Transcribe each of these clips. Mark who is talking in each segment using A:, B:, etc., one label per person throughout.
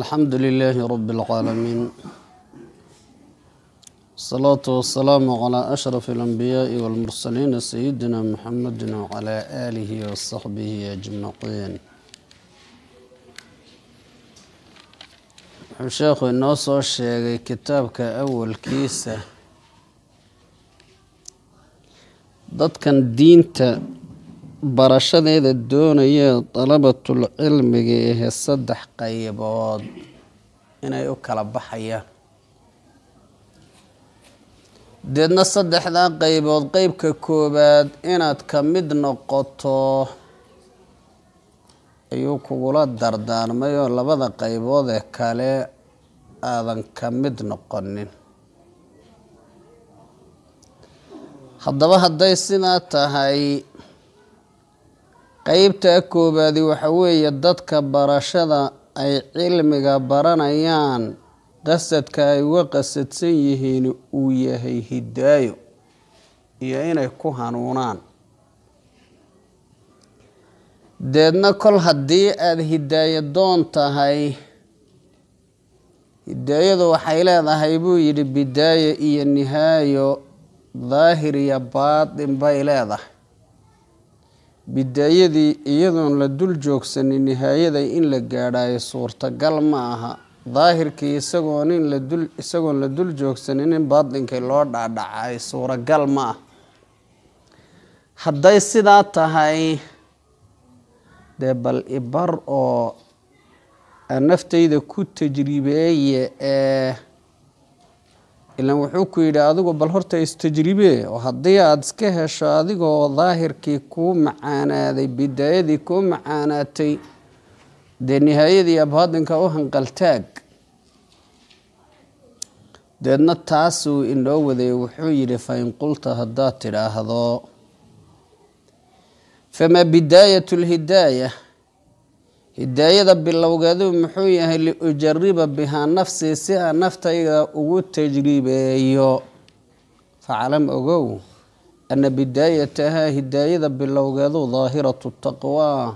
A: الحمد لله رب العالمين الصلاة والسلام على أشرف الأنبياء والمرسلين سيدنا محمد وعلى آله وصحبه أجمعين الشيخ الناس الشيخ كتابك أول كيسة dadkan diinta barashadeeda doonaya dalabatul cilmiga ehe saddex qaybood inay u kala baxayaan deedna saddexdaa qaybood qeybka koowaad inaad ka mid noqoto ayuu kugula dardaarmay oo labada qaybood ee kale aadan ka mid noqonin haddaba hadday sidaa tahay qeybta koobaadi waxa weeye dadka barashada ay cilmiga baranayaan qasadka ay uga qasadsan yihiin uu yahay hidaayo iyo inay ku hanuunaan deedna kol haddii aada hidaayo doon tahay hidaayadu waxay leedahay buu yidhi bidaayo iyo nihaayo daahir iyo baadin bay leedahay bidaayadii iyadoon la dul joogsanin nihaayada in la gaadhaayo suurtagal ma aha daahirkii isagoon in ladul isagoon la dul joogsanin in baadinkii loo dhacdhacay suuragal ma ah hadday sidaa tahay dee bal ibar oo ah, naftayda ku tajriibeeye ee ilan wuxuu ku yidhi adigu bal horta istajribe oo haddii aada iska hesho adigoo daahirkii kuu macaanaaday bidaayadii kuu macaanaatay dee nihaayadii abaadanka u hanqaltaag deedna taasuu inoo waday wuxuu yidhi fa in qulta haddaad tidhaahdo fama bidaayat lhidaaya hidaayada bilowgeedu muxuu yahay liujariba bihaa nafsii si aa naftayga ugu tajribeeyo facalam ogow ana bidaayatahaa hidaayada bilowgeedu daahiratu taqwaa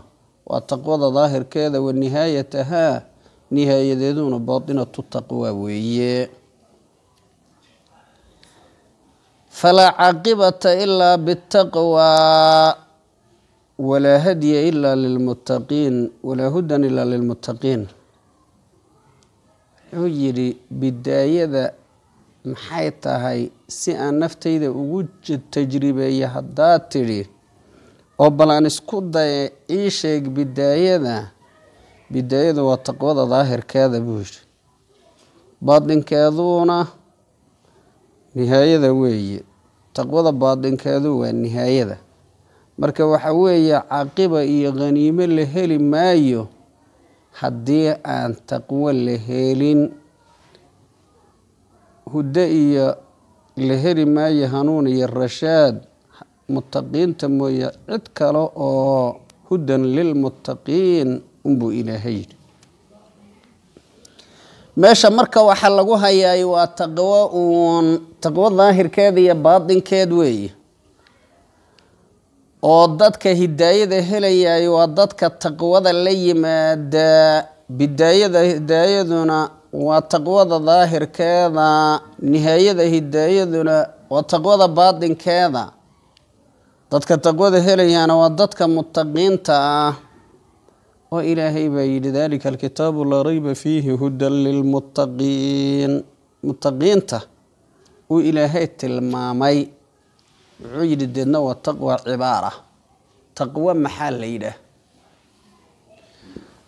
A: waa taqwada daahirkeeda wa nihaayatahaa nihaayadeeduna baatinatu taqwaa weeye falaa caaqibata ilaa bitaqwaa walaa hadiya ilaa lilmuttaqiin walaa hudan ilaa lilmuttaqiin wuxuu yidhi bidaayada maxay tahay si aan naftayda ugu tajribeeyo haddaa tidhi oo bal aan isku daye ii sheeg bidaayada bidaayadu waa taqwada daahirkeeda buu yidhi baadinkeeduuna nihaayada weeye taqwada baadinkeedu waa nihaayada marka waxa weeye caqiba iyo khaniime la heli maayo haddii aan taqwo la helin hudo iyo la heli maayo hanuun iyo rashaad mutaqiinta mooye cid kale oo hudan lilmutaqiin unbuu ilaahay yidhi meesha marka waxaa lagu hayaay waa taqwo uun taqwo daahirkeed iyo baadinkeed weeye oo dadka hidaayada helayaayo waa dadka taqwada la yimaadaa bidaayada hidaayaduna waa taqwada daahirkeeda nihaayada hidaayaduna waa taqwada baadinkeeda dadka taqwada helayaana waa dadka mutaqiinta ah oo ilaahay baa yidhi dalika alkitaabu laa rayba fiihi hudan lilmutaqiin mutaqiinta uu ilaahay tilmaamay wuxuu yidhi deedna waa taqwa cibaara taqwo maxaa la yidhaah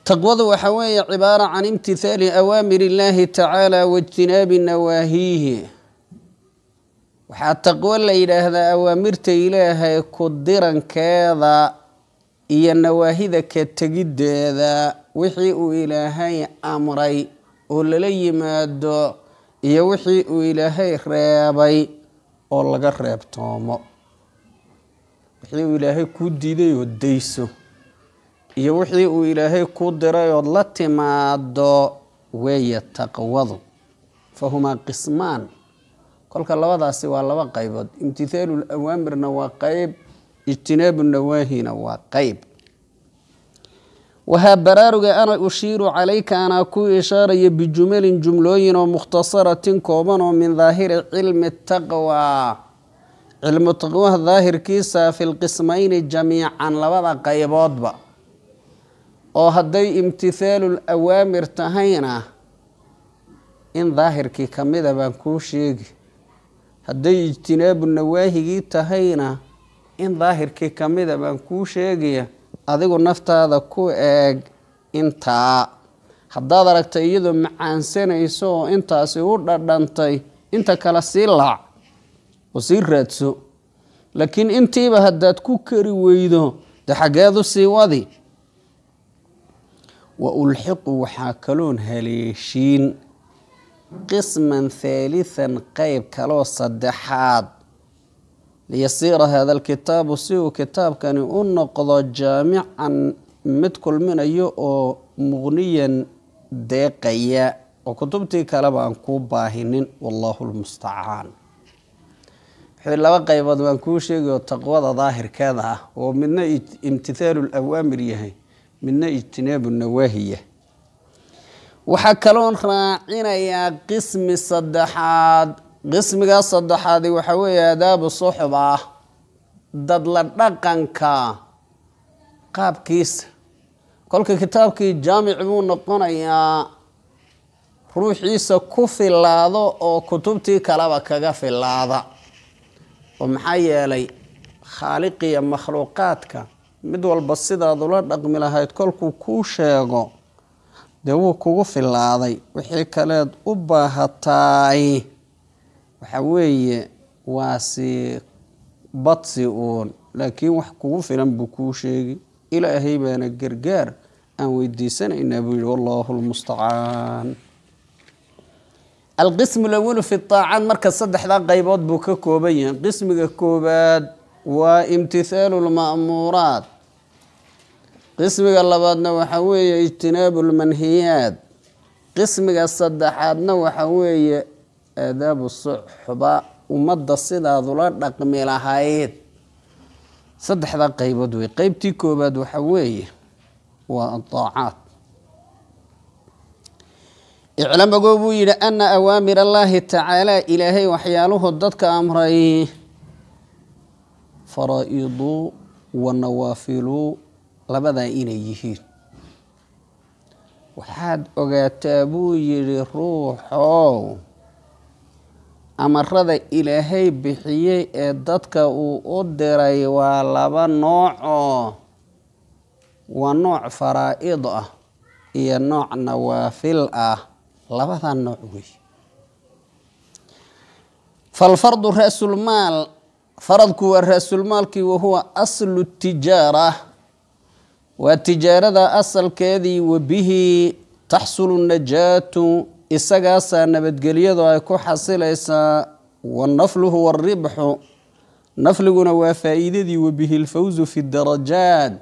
A: taqwadu waxaa weeye cibaara can imtithaali awaamir illaahi tacaala waijtinaabi nawaahiihi waxaa taqwo la yidhaahdaa awaamirta ilaahay ku dirankeeda iyo nawaahida ka tegiddeeda wixii uu ilaahay amray oo lala yimaado iyo wixii uu ilaahay reebay oo laga reebtoomo wixii uu ilaahay kuu diiday ood dayso iyo wixii uu ilaahay kuu diray ood la timaado weeye taqwadu fahumaa qismaan kolka labadaasi waa laba qaybood imtithaalu lawaamirna waa qayb ijtinaabu nawaahina waa qayb waxaa baraaruga ana ushiiru calayka anaa ku ishaaraya bijumalin jumlooyin oo mukhtasaratin kooban oo min daahiri cilmi taqwaa cilmu taqwaha daahirkiisa filqismayni jamiican labada qayboodba oo hadday imtithaalul awaamir tahayna in daahirkii ka mida baan kuu sheegi hadday ijtinaabu nawaahigii tahayna in daahirkii ka mida baan kuu sheegaya adigu naftaada ku eeg intaa haddaad aragta iyadoo macaansanayso oo intaasi u dhadhantay inta kale sii laac oo sii raadso laakiin intiiba haddaad ku kari weydo de u sii wadi wa ulxiqu waxaa kaloon haleeshiin qisman thaalithan qayb kaloo saddexaad liyasiira hada alkitaabu si uu kitaabkani u noqdo jaamican mid kulminayo oo muqniyan deeqaya oo kutubtii kaleba aan kuu baahinin wallaahu lmustacaan wixii laba qaybood waan kuu sheegay oo taqwada daahirkeeda ah oo midna imtithaalu lawaamir yahay midna ijtinaabu nawaahiya waxaa kaloon raacinayaa qismi saddexaad qismigaa saddexaadi waxa weeye aadaabu suxub ah dadla dhaqanka qaabkiisa kolka kitaabkii jaamic buu noqonayaa ruuxiisa ku filaado oo kutubtii kaleba kaga filaada oo maxaa yeelay khaaliqiya makhluuqaadka mid walba sidaad ula dhaqmi lahayd kolkuu kuu sheego dee wuu kugu filaaday wixii kaleed u baahataay waxa weeye waa si badsi uun laakiin wax kugu filan buu kuu sheegi ilaahay baana gargaar aan weydiisanaynaa buu yihi wallaahu lmustacaan alqismu lawalu fi taacaat marka saddexdaa qaybood buu ka kooban yahay qismiga koowaad waa imtithaalu lma'muuraat qismiga labaadna waxaa weeye ijtinaabu lmanhiyaat qismiga saddexaadna waxaa weeye aadaabu suxba ummadda sidaad ula dhaqmi lahayd saddexdaa qaybood wey qeybtii koobaad waxaa weeye waa adaacaad iclam ogow buu yidhi ana awaamir allaahi tacaalaa ilaahay waxyaaluhu dadka amray faraa-iduu wa nawaafiluu labadaa inay yihiin waxaad ogaataa buu yidhi ruuxow amarada ilaahay bixiyey ee dadka uu u diray waa laba nooc oo waa nooc faraa-id ah iyo nooc nawaafil ah labada nooc wey falfardu ra-sulmaal faradku waa ra wahuwa aslu tijaara waa tijaarada asalkeedii wabihi taxsulu najaatu isagaasaa nabadgelyadu ay ku xasilaysaa wanafluhu waribxu nafliguna waa faa-iidadii wabihi lfawzu fi darajaad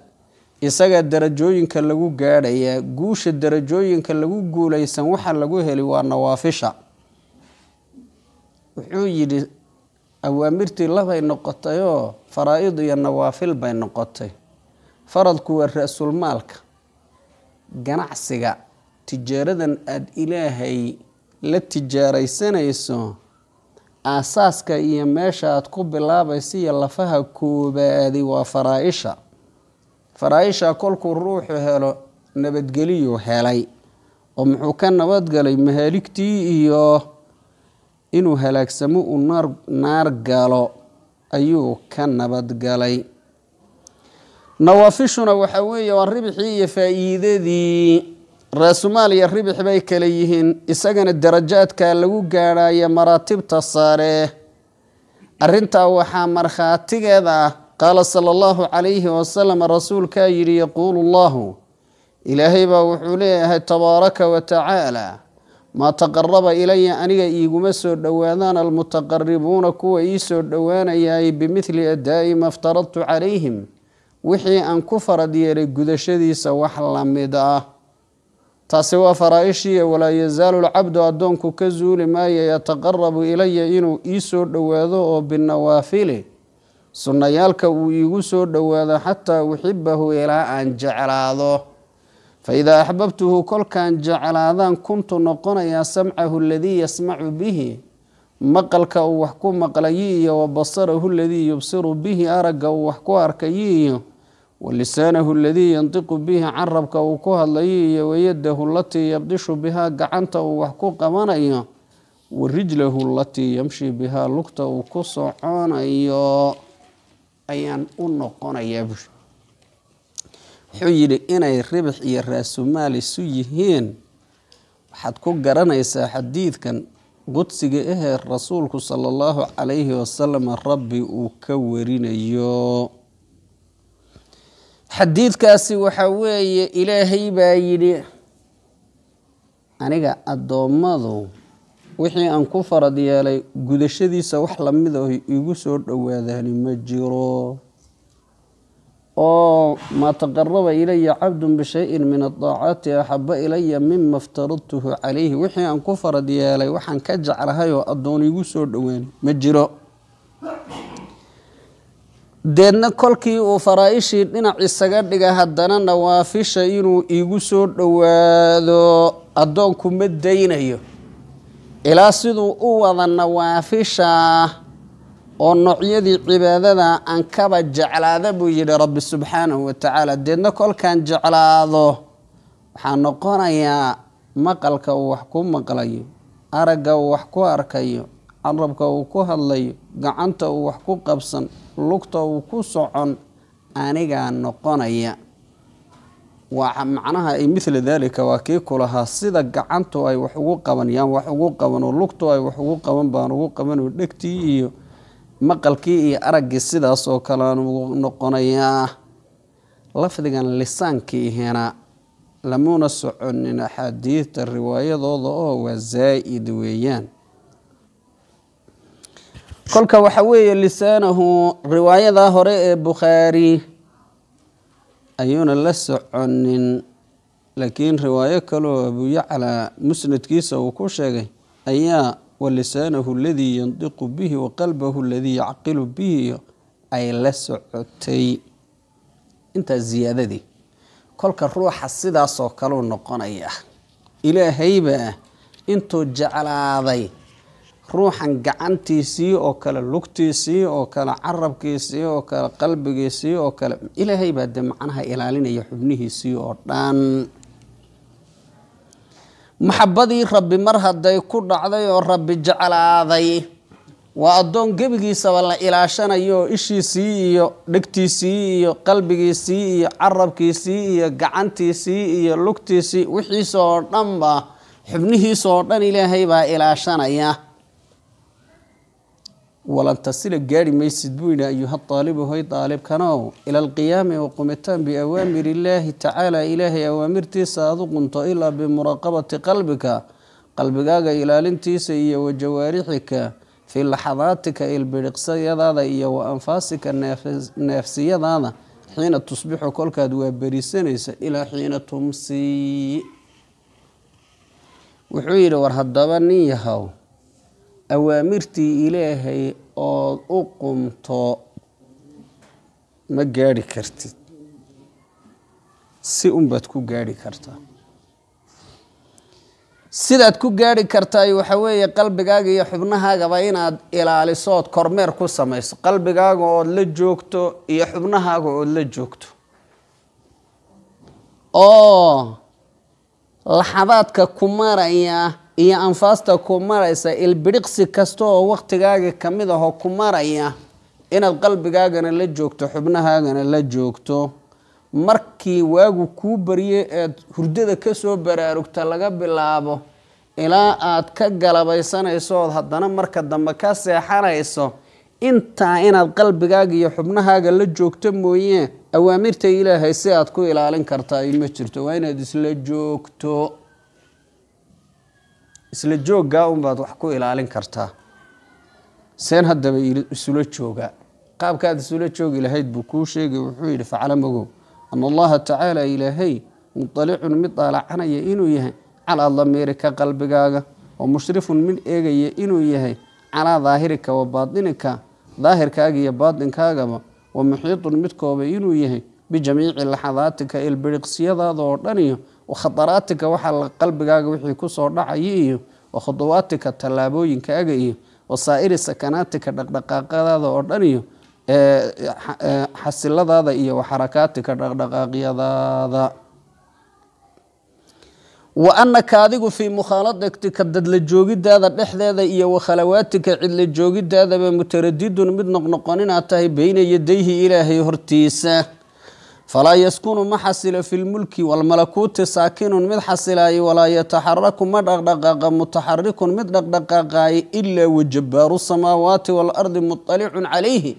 A: isagaa darajooyinka lagu gaadhayaa guusha darajooyinka lagu guulaysan waxa lagu heli waa nawaafisha wuxuu yidhi awaamirtii labay noqotayoo faraa-id iyo nawaafil bay noqotay faradku waa ra-sulmaalka ganacsiga tijaaradan aada ilaahay la tijaaraysanayso aasaaska iyo meesha aad ku bilaabaysa iyo lafaha koobaadi waa faraa-isha faraa ishaa kolkuu ruuxu helo nabadgeliyuu helay oo muxuu ka nabadgalay mahaaligtii iyo inuu halaagsamo uu naar naar galo ayuu ka nabadgalay nawaafishuna waxaa weeye waa ribxii iyo faa-iidadii reer iyo ribix bay kala yihiin isagana darajaadka lagu gaadhayo maraatibta saare arrintaa waxaa markhaatigeeda ah qaala sala allahu calayhi wasalam rasuulkaa yidhi yaquulu allahu ilaahay baa wuxuu leeyahay tabaaraka wa tacaala maa taqaraba ilaya aniga iiguma soo dhowaadaan almutaqaribuuna kuwa ii soo dhowaanayay bimithli adaa'i ma aftaradtu calayhim wixii aan ku farad yeelay gudashadiisa wax la mid ah taasi waa faraa-ishii walaa yazaalu lcabdu addoonku ka zuuli maaya yataqarabu ilaya inuu ii soo dhowaado oo binawaafili sunnayaalka uu iigu soo dhowaado xataa uxibahu ilaa aan jeclaado faidaa axbabtuhu kolkaan jeclaadaan kuntu noqonayaa samcahu aladii yasmacu bihi maqalka uu wax ku maqlayi iyo wa basarahu aladii yubsiru bihi aragga uu wax ku arkayi iyo walisaanahu aladii yandiqu bihi carabka uu ku hadlayo iyo wayadahu latii yabdishu bihaa gacanta uu wax ku qabanayo wa rijlahu latii yamshi bihaa lugta uu ku soconayo ayaan u noqonayaa bush wuxuu yidhi inay ribix iyo raasumaal isu yihiin waxaad ku garanaysaa xadiidkan qudsiga ahee rasuulku sala allahu calayhi wasalam rabbi uu ka warinayo xadiidkaasi waxaa weeye ilaahay baa yidhi aniga addoommadu wixii aan ku farad yeelay gudashadiisa wax lamid oo ah igu soo dhowaadaani ma jiro oo maa taqaraba ilaya cabdun bishayin min adaacaati axaba ilaya mima iftaradtuhu calayhi wixii aan ku farad yeelay waxaan ka jeclahay oo addoon igu soo dhowaan ma jiro deedna kolkii uu faraa-ishii dhinac isaga dhiga haddana nawaafisha inuu igu soo dhowaado addoonku ma daynayo ilaa siduu u wada nawaafisha oo noocyadii cibaadada aan kaba jeclaada buu yidhi rabbi subxaanahu wa tacaala deedna kolkaan jeclaado waxaa noqonayaa maqalka uu wax ku maqlayo aragga uu wax ku arkayo carabka uu ku hadlayo gacanta uu wax ku qabsan lugta uu ku socon anigaa noqonaya macnaha ay mila daalika waa kii ku lahaa sida gacantu ay wax ugu qaban yaan wax ugu qaban oo lugtu ay wax ugu qaban baan ugu qaban oo dhegtii iyo maqalkii iyo araggii sidaasoo oo kalean ugu noqonayaa lafdigan lisaankiihina lamuuna soconin axaadiidta riwaayadooda oo waa zaa'id weeyaan kolka waxa weeye lisaanahu riwaayada hore ee bukhaari ayuuna la soconin laakiin riwaayo kaloo abuyaclaa musnadkiisa uu ku sheegay ayaa wa lisaanahu aladii yandiqu bihi wa qalbahu aladii yacqilu bihi ay la socotay intaas ziyaadadii kolka ruuxa sidaasoo kaleu noqonaya ilaahaybaa intuu jeclaaday ruuxan gacantiisii oo kale lugtiisii oo kale carabkiisii oo kale qalbigiisii oo kale ilaahay baa de macnaha ilaalinaya xubnihiisii oo dhan maxabadii rabbi mar hadday ku dhacday oo rabbi jeclaaday waa addoon gebigiisaba la ilaashanayo oo ishiisii iyo dhegtiisii iyo qalbigiisii iyo carabkiisii iyo gacantiisii iyo lugtiisii wixiisa oo dhanba xubnihiisa oo dhan ilaahay baa ilaashanaya walanta sila gaari maysid buu yidhi ayuha aalibu hoy daalibkanow ila alqiyaami oo qumitaan biawaamiri illaahi tacaala ilaahay awaamirtiisa aad u qunto ilaa bimuraaqabati qalbika qalbigaaga ilaalintiisa iyo wa jawaarixika fii laxadaatika ilbidhiqsayadaada iyo wa anfaasika neefsiyadaada xiina tusbixu kolkaad waa berisanaysa ilaa xiina tumsii wuxuu yidhi war haddaba nin yahow awaamirtii ilaahay ood u qumto ma gaadhi kartid si unbaad ku gaadhi kartaa sidaad ku gaadhi kartaay waxaa weeye qalbigaaga iyo xubnahaagaba inaad ilaaliso ood kormeer ku samayso qalbigaaga ood la joogto iyo xubnahaaga ood la joogto oo laxabaadka ku maraya iyo anfaasta ku maraysa ilbidhiqsi kasta oo waktigaaga ka mid ahoo ku maraya inaad qalbigaagana la joogto xubnahaagana la joogto markii waagu kuu baryey ead hurdada kasoo baraarugta laga bilaabo ilaa aad ka galabaysanayso ood haddana marka dambe ka seexanayso intaa inaad qalbigaaga iyo xubnahaaga la joogto mooyee awaamirta ilaahay si aad ku ilaalin kartaa ma jirto waa inaad isla joogto isla jooggaa unbaad wax ku ilaalin kartaa seen haddaba isula jooga qaabkaad isula joogi lahayd buu kuu sheegay wuxuu yidhi facala mogow ana allaha tacaala ilaahay mudalicun mid daalacanaya inuu yahay calaa damiirika qalbigaaga oo mushrifun mid eegaya inuu yahay calaa daahirika wa baadinika daahirkaaga iyo baadinkaagaba wa muxiitun mid kooba inuu yahay bijamiici laxadaatika ilbiriqsiyadaada oo dhaniyo wakhadaraatika waxa la qalbigaaga wixii kusoo dhacaya iyo wakhudawaatika tallaabooyinkaaga iyo wasaa'iri sakanaatika dhaqdhaqaaqadaada oo dhan iyo xasiladaada iyo waxarakaatika dhaqdhaqaaqyadaada wa anaka adigu fii mukhaaladatika dadla joogidaada dhexdeeda iyo wakhalawaatika cidla joogidaadaba mutaradidun mid noqnoqon noqnoqoninaa tahay bayna yadayhi ilaahay hortiisa فلا يسكن ما حصل في الملك والملكوت ساكن من حصل أي ولا يتحرك ما دغدغ متحرك من دغدغ إلا وجبار السماوات والأرض مطلع عليه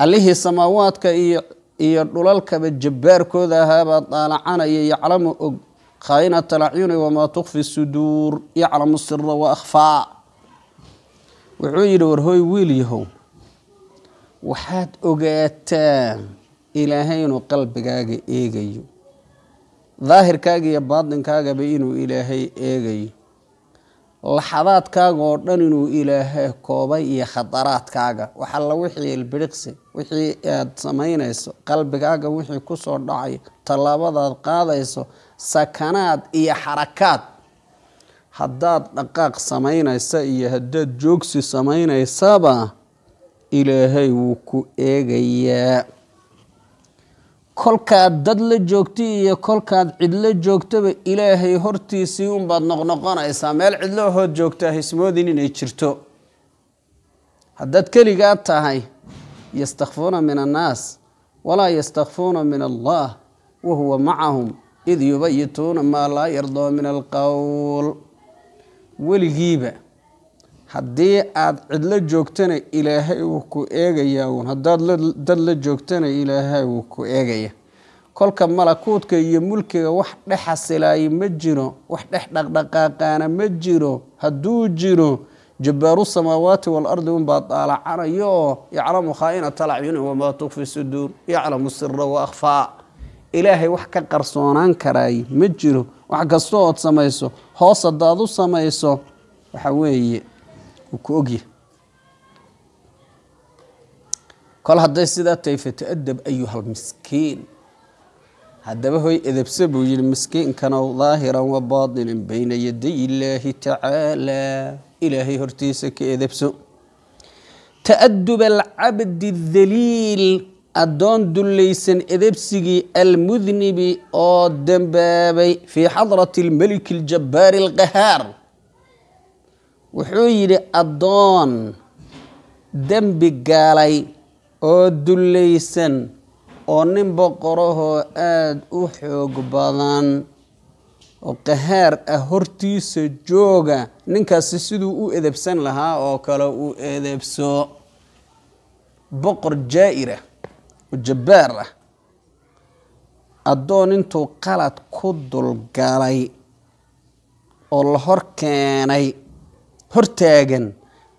A: عليه السماوات كي يرلك الجبار كذا هذا طالعا يعلم خائنة العيون وما تخفي الصدور يعلم السر وأخفى وعير ورهوي ويليهم وحد أجاتان ilaahay inuu qalbigaaga eegayo daahirkaaga iyo baadinkaagaba inuu ilaahay eegayo laxadaadkaaga oo dhan inuu ilaahay koobay iyo khadaraadkaaga waxalla wixii ilbiriqsi wixii aad samaynayso qalbigaaga wixii kusoo dhacayo tallaabadaad qaadayso sakanaad iyo xarakaad haddaad dhaqaaq samaynaysa iyo haddaad joogsi samaynaysaba ilaahay wuu ku eegayaa kolkaad dad la joogta iyo kolkaad cidlo joogtaba ilaahay hortiisii unbaad noqnoqonaysaa meel hood joogtaa ah hismoodin inay jirto haddaad keligaa tahay yastakfuuna min annaas walaa yastakfuuna min allah wa huwa macahum id yubayituuna maa laa yardoo min alqowl weligiiba haddii aad cidlo joogtana ilaahay wuu ku eegayaa uun haddaad dad la joogtana ilaahay wuu ku eegaya kolka malakuudka iyo mulkiga wax dhex xasilaaya ma jiro wax dhex dhaqdhaqaaqaana ma jiro hadduu jiro jabaaru samaawaati waalardi unbaa oo yaclamu khaainata lacyuni wamaa tukfi suduur yaclamu sira wa akhfaa ilaahay wax ka qarsoonaan karaay ma jiro wax kasta ood samayso hoos haddaad u samayso waxa weeye wuu ku ogyahay kol hadday sidaa tahay fata'adab ayuhal miskiin haddaba hoy edebse buu yihi miskiinkanow daahiran wa baatinan bayna yaday illaahi tacaalaa ilaahay hortiisa ka edebso ta'aduba alcabdi daliil addoon dullaysan edebsigii almudnibi oo dembaabay fii xadrati almeliki aljabbaari alqahaar wuxuu yidhi addoon dembi gaalay oo dullaysan oo nin boqorahoo aad u xoog badan oo qahaar ah hortiisa jooga ninkaasi siduu u edebsan lahaa oo kale uu edebso boqor jaa'ir ah oo jabbaar ah addoon intuu qalad ku dulgalay oo la hor keenay hortaagan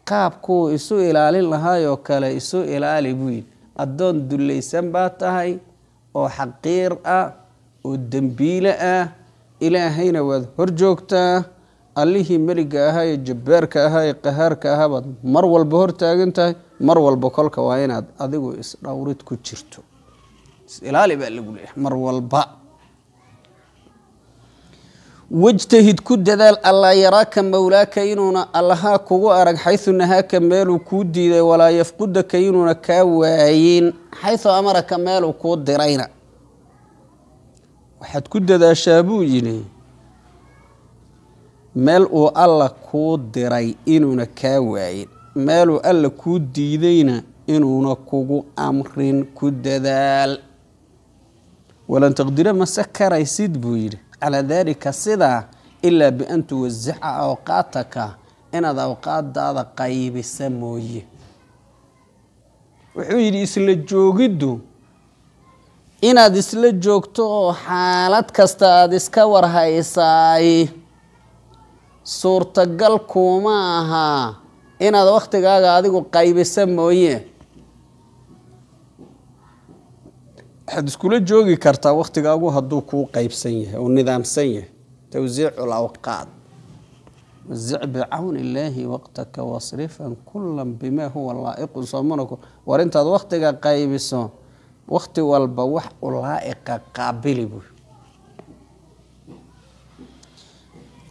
A: qaabkuu isu ilaalin lahaayoo kale isu ilaali buu yidhi addoon dullaysan baa tahay oo xaqiir ah oo dembiile ah ilaahayna waad hor joogtaa allihii meliga ahaa ee jabbaarka ahaa ee qahaarka ahaa baad mar walba hortaagan tahay mar walba kolka waa inaad adigu isdhowrid ku jirto isilaali baa lagu leeyahay mar walba wajtahid ku dadaal allaa yaraaka mawlaaka inuuna allahaa kugu arag xaysu nahaaka meeluu kuu diiday walaa yafqudaka inuuna kaa waayin xaysu amaraka meeluu kuu dirayna waxaad ku dadaashaa buu yidhi meel uu alla kuu diray inuuna kaa waayin meeluu alla kuu diidayna inuuna kugu amrin ku dadaal walan taqdira mase karaysid buu yidhi calaa daalika sidaa ilaa bian tuwasica awqaataka inaad awqaadaada qaybisa mooye wuxuu yidhi isla joogiddu inaad isla joogto oo xaalad kasta aada iska warhaysaay suurtagal kuma ahaa inaad wakhtigaaga adigu qaybisa mooye waxaad iskula joogi kartaa waktigaagu hadduu kuu qaybsan yahay oo nidaamsan yahay towsiic lawqaad wazic bicawni illaahi waqtaka wasrifan kulan bima huwa laa'iqu soomanako war intaad waktiga qaybiso wakti walba wax u laa'iqa qaabili buy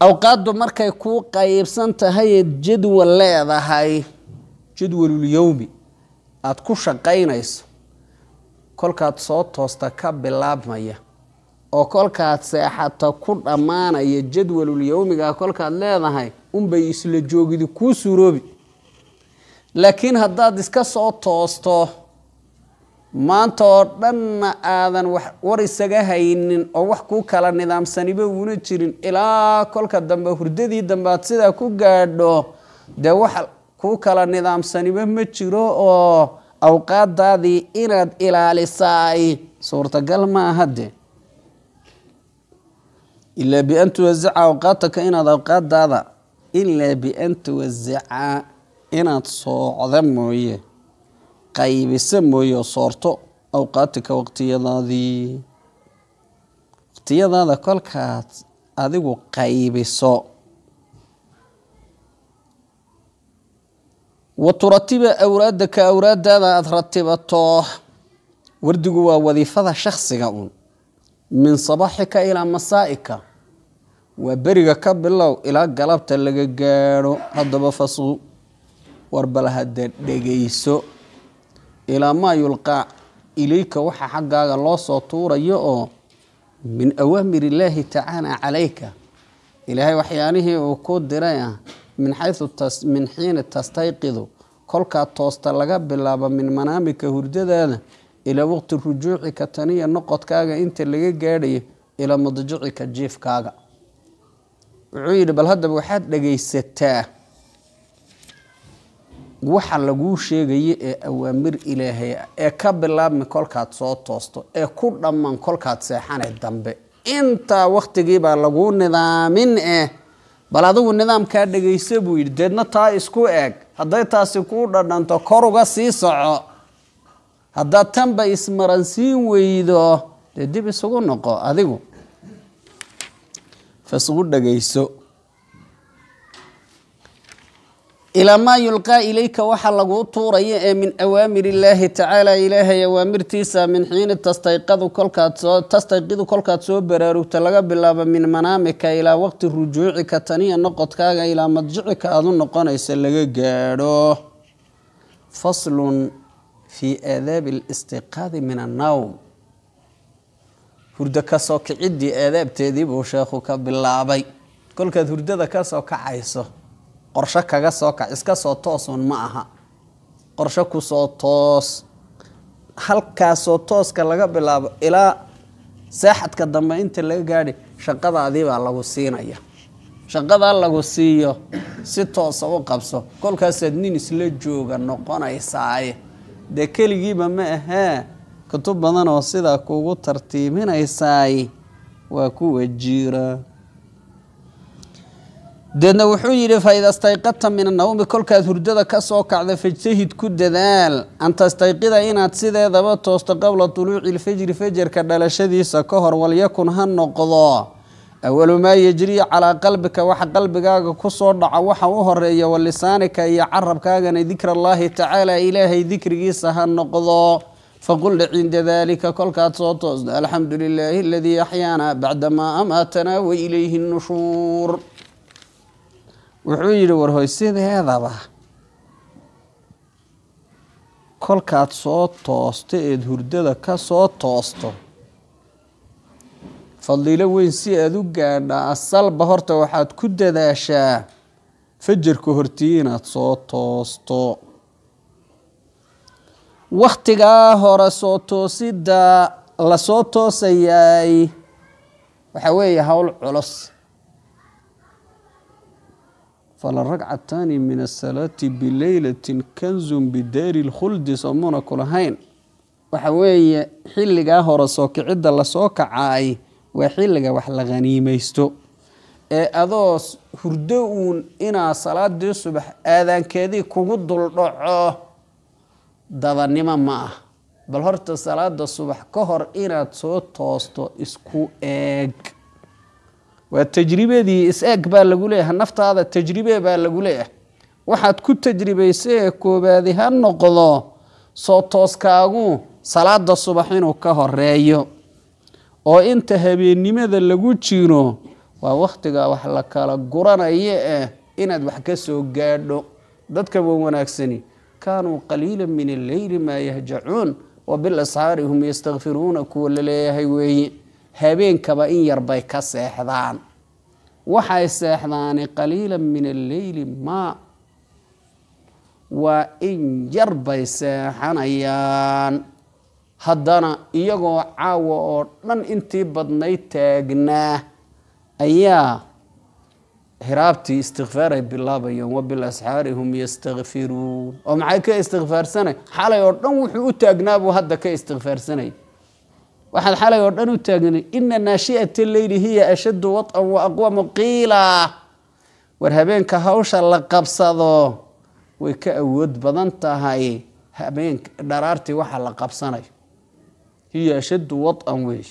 A: awqaaddu markay kuu qaybsan tahay jadwal leedahay jadwalul yowmi aada ku shaqaynayso kolkaad soo toosta ka bilaabmaya oo kolkaad seexata ku dhammaanaya jadwalul yowmiga kolkaad leedahay unbay isla joogidi kuu suuroobi laakiin haddaad iska soo toosto maanta oo dhanna aadan wax war isaga haynin oo wax kuu kala nidaamsaniba uuna jirin ilaa kolka dambe hurdadii dambe aad sidaa ku gaadho dee wax kuu kala nidaamsaniba ma jiro oo awqaaddaadii inaad ilaalisaay suurtagal ma aha dee ilaa bian tuwasaca awqaataka inaad awqaadaada ilaa bian tuwasaca inaad soocda mooye qaybisa mooye oo soorto awqaatika waqtiyadaadii waqtiyadaada kolkaad adigu qaybiso waturatiba awraadaka awraadaada aada ratibato wardigu waa wadiifada shaksiga un min sabaxika ilaa masaaika waa beriga ka bilow ilaa galabta laga gaadho haddaba fasu warbal hadda dhegayso ilaa maa yulqaa ilayka waxaa xaggaaga loo soo tuurayo oo min awaamir illaahi tacaala calayka ilaahay waxyaalihii uu ku diray ah min xiina tastayqidu kolkaa toosta laga bilaabo min manaamika hurdadaada ilaa waqti rujuucika taniya noqodkaaga inta laga gaadhayo ilaa mudjicika jiifkaaga wuxuu yidhi bal haddaba waxaad dhagaysataa waxa laguu sheegayo ee awaamir ilaahay ah ee ka bilaabmi kolkaad soo toosto ee ku dhammaan kolkaad seexanay dambe intaa wakhtigii baa laguu nidaamin eh bal adigu nidaamkaa dhegayso buu yidhi deedna taa isku eg hadday taasi kuu dhadhanto kor uga sii soco haddaad tanba ismaransiin weydo dee dib isugu noqo adigu fa fasugu dhagayso ilaa maa yulqaa ilayka waxaa laguu tuuraya ee min awaamir illaahi tacaala ilaahay awaamirtiisa min xiini tastayqadu kolkaad soo tastayqidu kolkaad soo baraarugta laga bilaabo min manaamika ilaa waqti rujuucika taniya noqodkaaga ilaa madjicika aada u noqonaysa laga gaadho faslun fii aadaabi alistiqaadi min annawm hurdo ka kasoo kiciddii aadaabteediibuu sheekhu ka bilaabay kolkaad hurdada ka soo kacayso qorsho kaga soo kac iska soo toosun ma aha qorsho kusoo toos halkaasoo tooska laga bilaabo ilaa seexadka dambe inta laga gaadhay shaqadaadii baa lagu siinaya shaqadaa lagu siiyo si toosa u qabso kolkaasaad nin isla jooga noqonaysaaye dee keligiiba ma ahee kutub badan oo sidaa kuugu tartiibinaysaay waa kuwa jiira deedna wuxuu yidhi faida stayqadta min anawmi kolkaad hurdada ka soo kacda fajtahid ku dadaal an tastayqida inaad sideedaba toosto qabla tuluuci ilfajri fajarka dhalashadiisa ka hor walyakun ha noqdo awalu maa yajrii calaa qalbika waxa qalbigaaga ku soo dhaca waxa u horeeya walisaanika iyo carabkaagana dikra allaahi tacaalaa ilaahay dikrigiisa ha noqdo faqulna cinda daalika kolkaad soo toosda alxamdu lilaahi aladii axyaana bacdamaa amaatanaa wa ilayhi nushuur wuxuu yidhi warhoysideedaba kolkaad soo toosto eed hurdada ka soo toosto fadiilo weyn si aada u gaadhaa asalba horta waxaad ku dadaashaa fajarka hortiyi inaad soo toosto wakhtigaa hore soo toosida la soo toosayaay waxaa weeye howl culos fala ragcataani min asalaati bileylatin kanzun bidaari lkhuldi soomuna kulahayn waxa weeye xilligaa hore soo kicidda lasoo kacaay waa xilliga wax la khaniimaysto ee adoo hurdo uun inaa salaadii subax aadaankeedii kugu duldhaco dadanimo ma ah bal horta salaada subax ka hor inaad soo toosto isku eeg waa tajribadii is eeg baa lagu leeyahay naftaada tajribe baa lagu leeyahay waxaad ku tajribaysee koobaadi ha noqdo soo tooskaagu salaada subax inuu ka horeeyo oo inta habeennimada lagu jiro waa wakhtiga wax la kala guranaya ah eh, inaad wax ka soo gaadho dadka wanaagsani kaanuu qaliila min alleyli maa yahjacuun wa bilasxaari hum yastakfiruuna kuwa la leeyahay weeye habeenkaba in yarbay ka seexdaan waxay seexdaani qaliilan min alleyli maa waa in yar bay seexanayaan haddana iyagoo caawa oo dhan intii badnayd taagnaa ayaa hiraabtii istikfaaray bilaabayaan wabil asxaari hum yastakfiruun oo maxay ka istikfaarsanay xalay oo dhan wuxuu u taagnaa buu hadda ka istikfaarsanaya waxaad xalay oo dhan u taagnay ina naashiata leyli hiya ashaddu waطan wa aqwamu qiila war habeenka hawsha la qabsado way ka awood badan tahay habeenk dharaartii waxa la qabsanayo hiya ashaddu waطan weey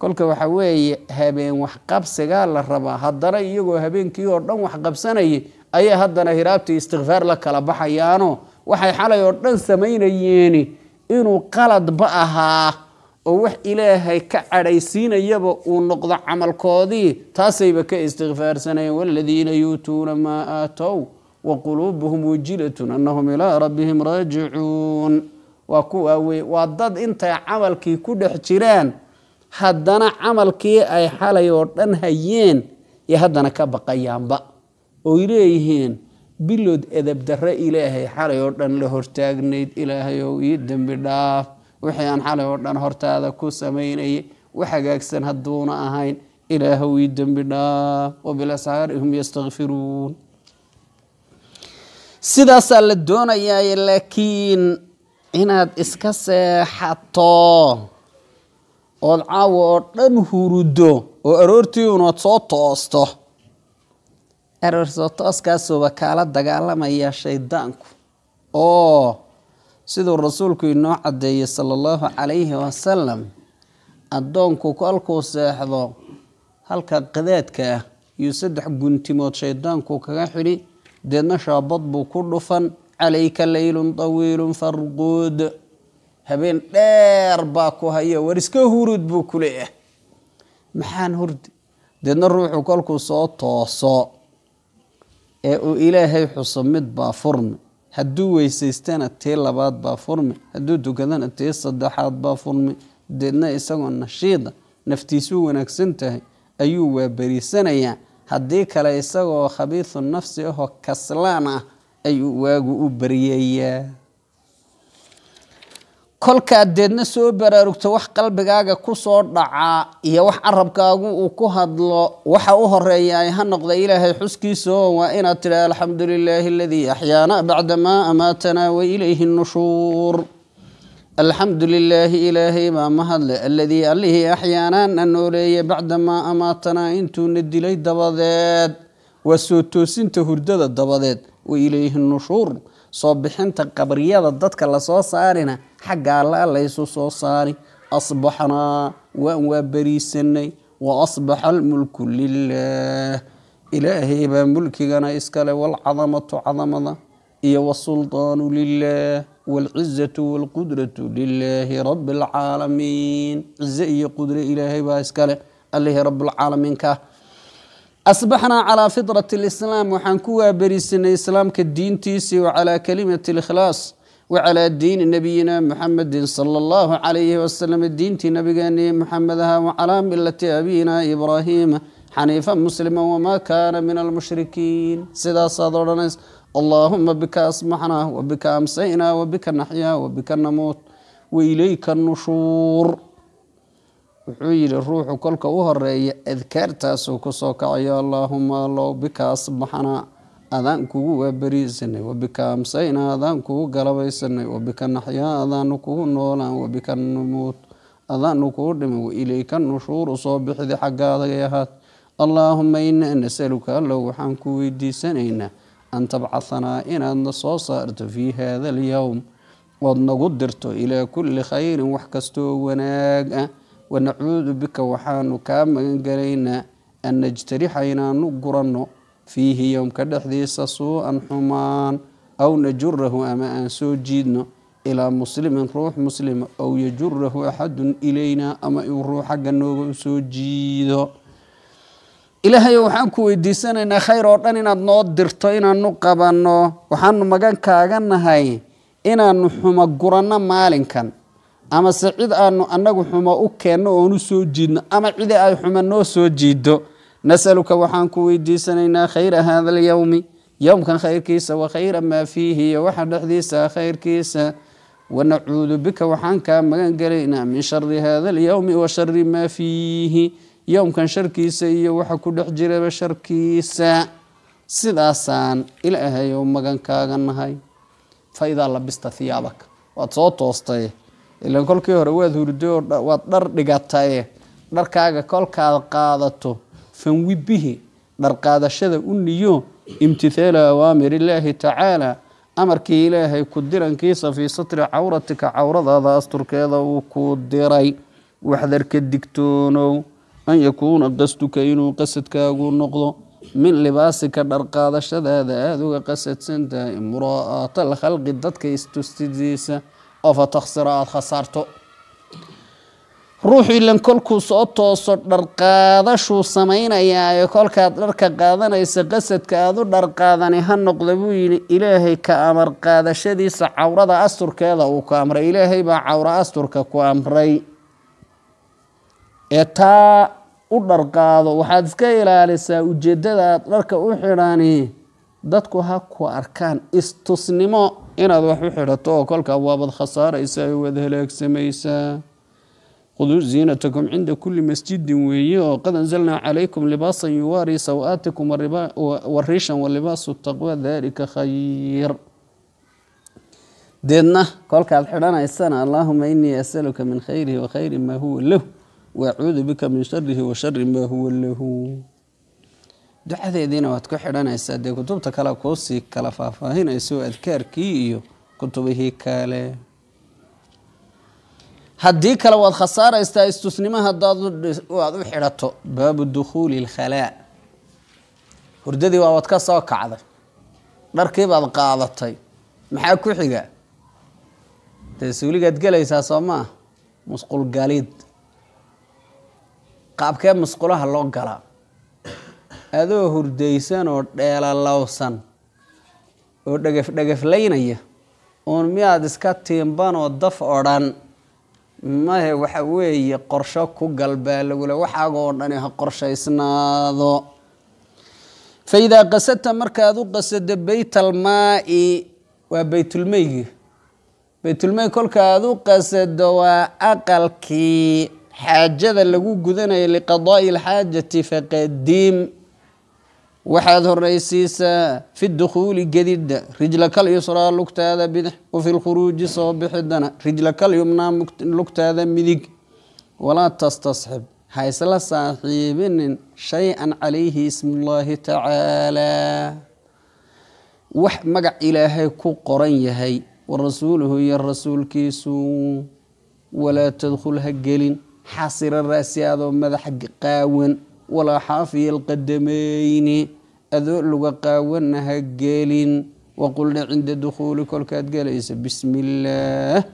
A: kolka waxaa weeye habeen waxqabsigaa la rabaa haddana iyagoo habeenkii oo dhan waxqabsanayay ayay haddana hiraabtii istikfaar la kala baxayaano waxay xalay oo dhan samaynayeeni inuu qaladba ahaa oo wax ilaahay ka cadhaysiinayaba uu noqdo camalkoodii taasayba ka istikfaarsanayeen waladiina yuutuuna maa aatow wa quluubuhum wajilatun annahum ilaa rabbihim raajicuun waa kuwaa wey waa dad intay camalkii ku dhex jiraan haddana camalkii ay xalay oo dhan hayeen ee haddana ka baqayaanba oy leeyihiin bilood edabdarre ilaahay xalay oo dhan la hortaagnayd ilaahayow ii dembi dhaaf wixii aan xalay oo dhan hortaada ku samaynayay wax hagaagsan hadduuna ahayn ilaahw ii dembi dhaaf wabilasxaari hum yastakfiruun sidaasaa la doonayaay laakiin inaad iska seexato ood caawa oo dhan hurudo oo aroortii unood soo toosto aroor soo tooskaasoba kaala dagaalamaya shaydaanku oo siduu rasuulku inoo cadeeyey sala allahu calayhi wasalam addoonku kolkuu seexdo halka qadaadka ah iyuu saddex guntimood shaydaanku kaga xidhi deedna shaabad buu ku dhufan calayka laylun tawiilun farquud habeen dheer baa ku haya war iska hurud buu ku leeyahay maxaan hurdi deedna ruuxu kolkuu soo tooso ee uu ilaahay xuso mid baa furmi hadduu weysaystana tii labaad baa furmi hadduu dukadana tii saddexaad baa furmi deedna isagoo nashiida naftiisuu wanaagsan tahay ayuu waaberiisanayaa haddii kale isagoo khabiisu nafsi ahoo kaslaan ah ayuu waagu u baryeeyaa kolkaad deedna soo baraarugto wax qalbigaaga ku soo dhacaa iyo wax carabkaagu uu ku hadlo waxa u horeeya ha noqda ilaahay xuskiisa waa inaad tidha alxamdu lilaahi aladii axyaana bacda bacdamaa amaatanaa ilayhi nushuur alxamdu lilaahi ilaahay baa mahadle alladii allihii axyaanaana nooleeye bacdamaa amaatanaa intuuna dilay dabadeed waa soo toosinta hurdada dabadeed wa ilayhi nushuur soo bixinta qabriyada dadka lasoo saarina حقال ليسو صوصاري أصبحنا وأن وبريسني وأصبح الملك لله إلهي بملكنا إسكال والعظمة عظمة إيه والسلطان لله والعزة والقدرة لله رب العالمين عزة قدرة إلهي إسكالي الله رب العالمين كا أصبحنا على فطرة الإسلام وحنكوا بريسنا إسلام كالدين تيسي وعلى كلمة الإخلاص وعلى دين نبينا محمد صلى الله عليه وسلم الدين نبينا محمد وعلى ملة أبينا إبراهيم حنيفا مسلما وما كان من المشركين سيدا الناس اللهم بك أصبحنا وبك أمسينا وبك نحيا وبك نموت وإليك النشور وحيل الروح كلك أهر أذكار سوكسوك يا اللهم الله بك أصبحنا أذان كو وبريزن وبك أمسينا أذان كو قلبي وبك نحيا أذان كو نولا وبك نموت أذان كو دم وإليك النشور صبح ذي حق هذا اللهم إنا نسألك لو حنكو ودي سنين أن تبعثنا إن أن صارت في هذا اليوم وأن قدرت إلى كل خير وحكستو وناك ونعوذ بك وحانو كام أن نجترحينا نقرنو fiihi yowmka dhexdiisa suu xumaan aw najurahu ama aan soo jiidno ilaa muslimin ruux muslima aw yajurahu axadun ilaynaa ama uu ruux xagga nooga u soo jiido ilaahayo waxaan ku weydiisanaynaa khayr oo dhan inaad noo dirto inaanu qabanno waxaanu magan kaaga nahay inaanu xuma guranno maalinkan amase cid aanu annagu xuma u keenno oonu soo jiidno ama cidii ay xuma noo soo jiido nasaluka waxaan ku weydiisanaynaa khayra hada alyowmi yowmkan khayrkiisa wa khayra maa fiihi iyo waxa dhexdiisa khayrkiisa wa nacuudu bika waxaan kaa magan galaynaa min shari hada alyowmi wa shari maa fiihi yowmkan sharkiisa iyo waxa ku dhex jiraba sharkiisa sidaasaan ilaahay oo magan kaaga nahay faidaa labista hiyaabaka waad soo toostaye ilan kolkii hore waad hurday waad dhar dhigataye dharkaaga kolkaad qaadato fanwi bihi dharqaadashada u niyo imtithaala awaamir illaahi tacaala amarkii ilaahay ku dirankiisa fii satri cawratika cawradaada asturkeeda uu ku diray waxdarka digtoonow an yakuuna qasduka inuu qasadkaagu noqdo min libaasika dharqaadashadaada aada uga qasadsan tahay muraa'atal khalqi dadka istustidiisa oo fa takhsira aada khasaarto ruuxu ilan kolkuu soo tooso dharqaadashuu samaynayaa ee kolkaad dharka qaadanaysa qasadka aada u dharqaadani ha noqdo buu yidhi ilaahay ka amar qaadashadiisa cawrada asturkeeda uu ku amray ilaahay baa cawro asturka ku amray ee taa u dharqaado waxaad iska ilaalisaa ujeeddada aad dharka u xidhani dadku ha ku arkaan istusnimo inaad wax u xidhato oo kolkaa waabad khasaaraysaa ee waad halaagsamaysaa خذوا زينتكم عند كل مسجد وي وقد انزلنا عليكم لباسا يواري سواتكم والريشا واللباس التقوى ذلك خير ديننا قال الحرانة السنة اللهم إني أسألك من خيره وخير ما هو له وأعوذ بك من شره وشر ما هو له دعا ذي دينا واتكو حرانة السنة كتبتك كلا كوسي كلا فافاهين أذكار كي كتبه كالي haddii kale waad khasaaraysaa istusnimo hadaad u xidhato baabu dukhuuli اlkhalaa hurdadii waa waabad ka soo kacday dharkii baad qaadatay maxaa ku xiga dee suuligaad gelaysaa soo maah musqul galid qaabkee musqulaha loo galaa adoo hurdaysan oo dheelalowsan oo dhegaf dhegaflaynaya uun miyaad iska tiimban oo daf oo dhan mahe waxa weeye qorsho ku galbaalowle waxaagoo dhani ha qorshaysnaado fa idaa qasadta markaad u qasado beyt almaai waa baytulmeygi baytulmey kolka aad u qasado waa aqalkii xaajada lagu gudanayo liqadaa'i alxaajati faqadiim waxaad horaysiisaa fi dukhuuli gedidda rijla kal yusraa lugtaada bidix wa lkhuruuji soo bixidana rijla kal yumnaa lugtaada midig walaa tastasxib ha isla saaxiibinin shay-an calayhi ismullaahi tacaalaa wax magac ilaahay ku qoran yahay wa rasuuluhu iyo rasuulkiisu walaa tadkhul ha gelin xasira raasiyaadoo madax qaawan ولا حافي القدمين أذو لغقا ونها قيلين وقلنا عند دخولك كل كاد بسم الله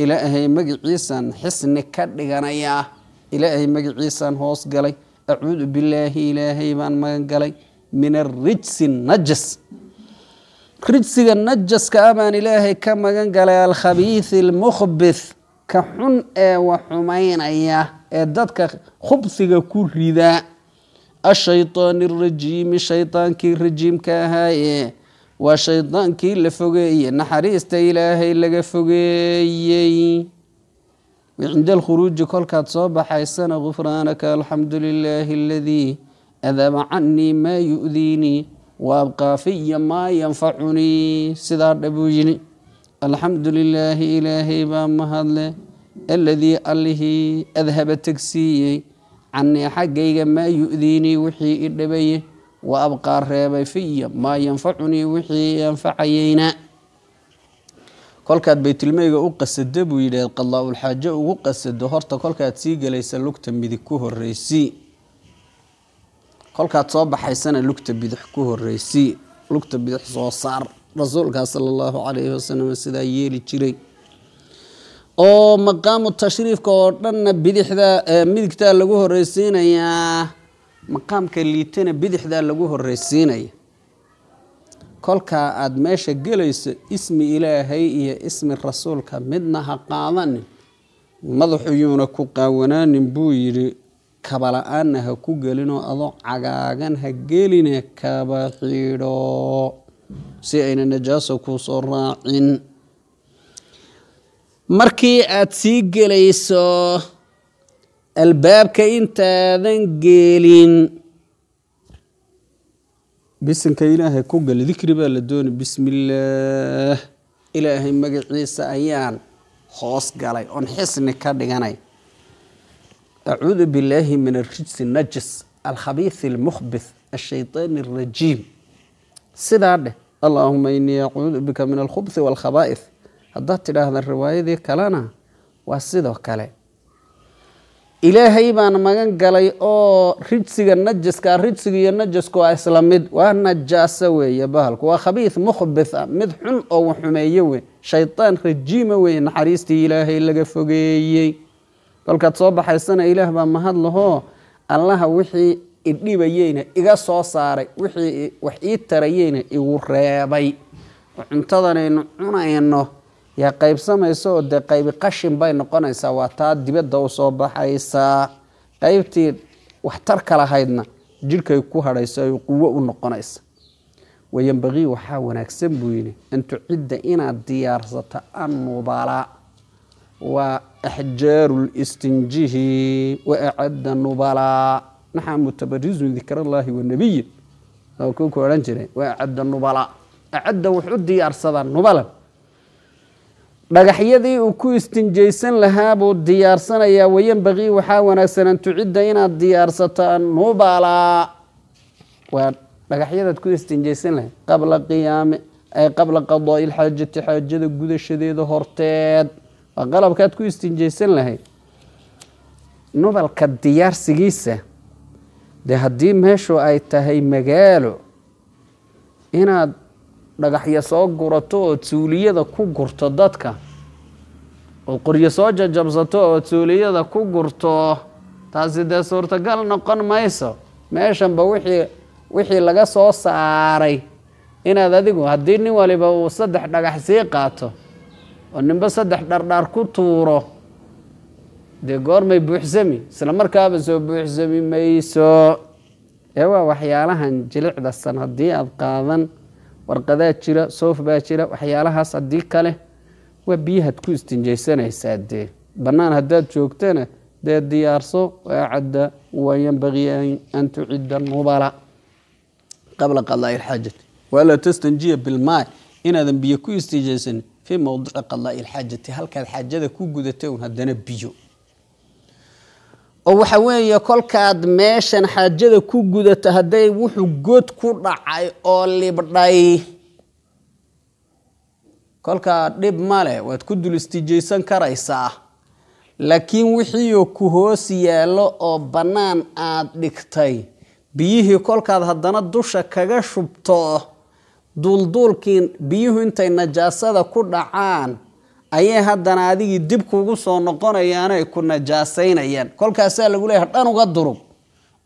A: إلى أهي مقعيسا حسن كدغانا يا إلى أهي مقعيسا هوس قلي أعوذ بالله إلى أهي من قلي من الرجس النجس رجس النجس كأمان إلهي كما قال الخبيث المخبث كحن إيه وحمين أيا الددك إيه خبث كل ذا الشيطان الرجيم الشيطان كي الرجيم كهاي وشيطان كي لفوقي نحريس إلهي لقى عند الخروج كل كتصاب حيسان غفرانك الحمد لله الذي أذب عني ما يؤذيني وأبقى في ما ينفعني سدار دبوجني الحمد لله إلهي بام هذا الذي أله أذهب تكسيي canii xaggayga maa yu'diinii wixii i dhibaye wa abqaa reebay fiya maa yanfacunii wixii anfacayeyna kolkaad baytilmeyga u qasada buu yidhaahd qadaa-ulxaajo ugu qasado horta kolkaad sii gelaysa lugta midig ku horeysii kolkaad soo baxaysana lugta bidix ku horeysii lugta bidix soo saar rasuulkaa sala allahu calayhi wasalam sidaa yeeli jiray oo maqaamu tashriifka oo dhanna bidixda midigtaa lagu horeysiinayaa maqaamka liitana bidixdaa lagu horeysiinaya kolkaa aada meesha gelayso ismi ilaahay iyo ismi rasuulka midna ha qaadanin madaxuyuuna ku qaawanaanin buu yidhi kabala-aanna ha ku gelinoo adoo cagaagan ha geline kaba xidho si ayna najaaso kuu soo raacin markii aad sii gelayso albaabka intaadan gelin bisinka ilaahay ku gal dikri baa la doonay bismillaah ilaahay magaciisa ayaan hoos galay oon xisni ka dhiganay acuudu billaahi min arijsi najis alkhabiis almukhbis ashaytaan arajiim sidaa dheh allaahuma inii acuudu bika min alkhubsi walkhabaa'is haddaad tidhaahda riwaayadii kalena waa sidoo kale ilaahay baan magan galay oo rijsiga najaskaa rijsiga iyo najasku waa isla mid waa najaaso weeye bahalku waa khabiid mukhbis ah mid xun oo waxumeeye wey shaytaan rajiima weye naxariistii ilaahay laga fogeeyey kolkaad soo baxaysana ilaah baa mahad lahoo allaha wixii idhibayeyna iga soo saaray wixii wax ii tarayeyna igu reebay oo cuntadanaynu cunayno yaa qaybsamaysa oo dee qaybi qashin bay noqonaysaa waa taa dibadda usoo soo baxaysaa qaybtii waxtarka lahaydna jidhkay ku hadhayso ay quwo u noqonaysa wayembaqii waxaa wanaagsan buu yidhi an tucidda inaad diyaarsato annubala waa axjaaru listinjihi waacadda nubalaa naxaa mutabarisun dikrallaahi wanabiyi ku odhan jiray waa acadda nubalaa acadda wuxu diyaarsadaa nubalan dhagaxyadii uu ku istinjaysan lahaa buu diyaarsanayaa wayanbaqii waxaa wanaagsan antucidda inaad diyaarsataan annubalaa waa dhagaxyadaad ku istinjaysan lahayd qabla qiyaami ay qabla qadaa'i ilxaajati xaajada gudashadeeda horteed waa qalabkaad ku istinjaysan lahayd nubalka diyaarsigiisa dee haddii meeshu ay tahay magaalo inaad dhagaxyo soo gurato oo tuuliyada ku gurto dadka oo qoryo soo jajabsato oo tuuliyada ku gurto taasi dee suurtagal noqon mayso meeshanba wixii wixii laga soo saaray inaad adigu haddii nin waliba uu saddex dhagax sii qaato oo ninba saddex dhardhaar ku tuuro dee goormay buuxsami isla markaaba soo buuxsami mayso ee waa waxyaalahan jilicdasan haddii aada qaadan warqadaa jira soof baa jira waxyaalahaas haddii kale waa biyahaad ku istinjaysanaysaa dee bannaan haddaad joogtana dee diyaarso acadda wa yanbagii an tucida nubala qabla qadaa'i ilxaajati walaa tastanjiya bilmaay inaadan biyo ku istinjaysan fii mowdici qadaa'i ilxaajati halkaad xaajada ku gudata un haddana biyo oo waxa weeye kolkaad meeshan xaajada ku gudato hadday wuxuu god ku dhacay oo libdhay kolkaa dhib ma leh waad ku dul istijaysan karaysaa laakiin wixiioo ku hoos yaallo oo bannaan aad dhigtay biyihii kolkaad haddana dusha kaga shubto duulduulkii biyuhu intay najaasada ku dhacaan ayay haddana adigii dib kugu soo noqonayaan ay ku najaasaynayaan kolkaasaa lagu leeyahay dhan uga durug